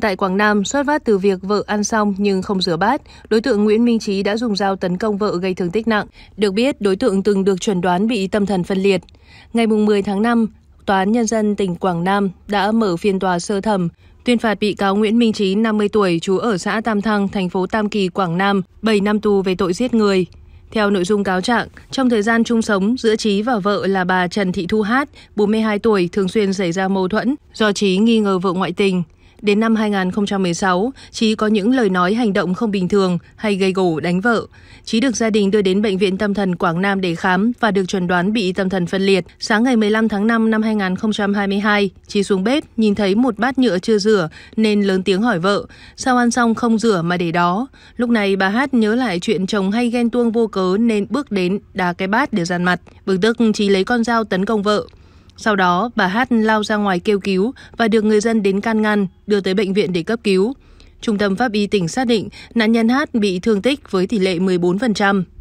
Tại Quảng Nam, xuất phát từ việc vợ ăn xong nhưng không rửa bát, đối tượng Nguyễn Minh Trí đã dùng dao tấn công vợ gây thương tích nặng. Được biết, đối tượng từng được chuẩn đoán bị tâm thần phân liệt. Ngày 10 tháng 5, Tòa án Nhân dân tỉnh Quảng Nam đã mở phiên tòa sơ thẩm, tuyên phạt bị cáo Nguyễn Minh Trí, 50 tuổi, trú ở xã Tam Thăng, thành phố Tam Kỳ, Quảng Nam, 7 năm tù về tội giết người. Theo nội dung cáo trạng, trong thời gian chung sống giữa Trí và vợ là bà Trần Thị Thu Hát, 42 tuổi, thường xuyên xảy ra mâu thuẫn do Trí nghi ngờ vợ ngoại tình. Đến năm 2016, Trí có những lời nói hành động không bình thường hay gây gổ đánh vợ. Trí được gia đình đưa đến Bệnh viện Tâm thần Quảng Nam để khám và được chuẩn đoán bị tâm thần phân liệt. Sáng ngày 15 tháng 5 năm 2022, Trí xuống bếp nhìn thấy một bát nhựa chưa rửa nên lớn tiếng hỏi vợ, sao ăn xong không rửa mà để đó. Lúc này bà Hát nhớ lại chuyện chồng hay ghen tuông vô cớ nên bước đến đá cái bát để dàn mặt. Bực tức Trí lấy con dao tấn công vợ. Sau đó, bà Hát lao ra ngoài kêu cứu và được người dân đến can ngăn, đưa tới bệnh viện để cấp cứu. Trung tâm pháp y tỉnh xác định nạn nhân Hát bị thương tích với tỷ lệ 14%.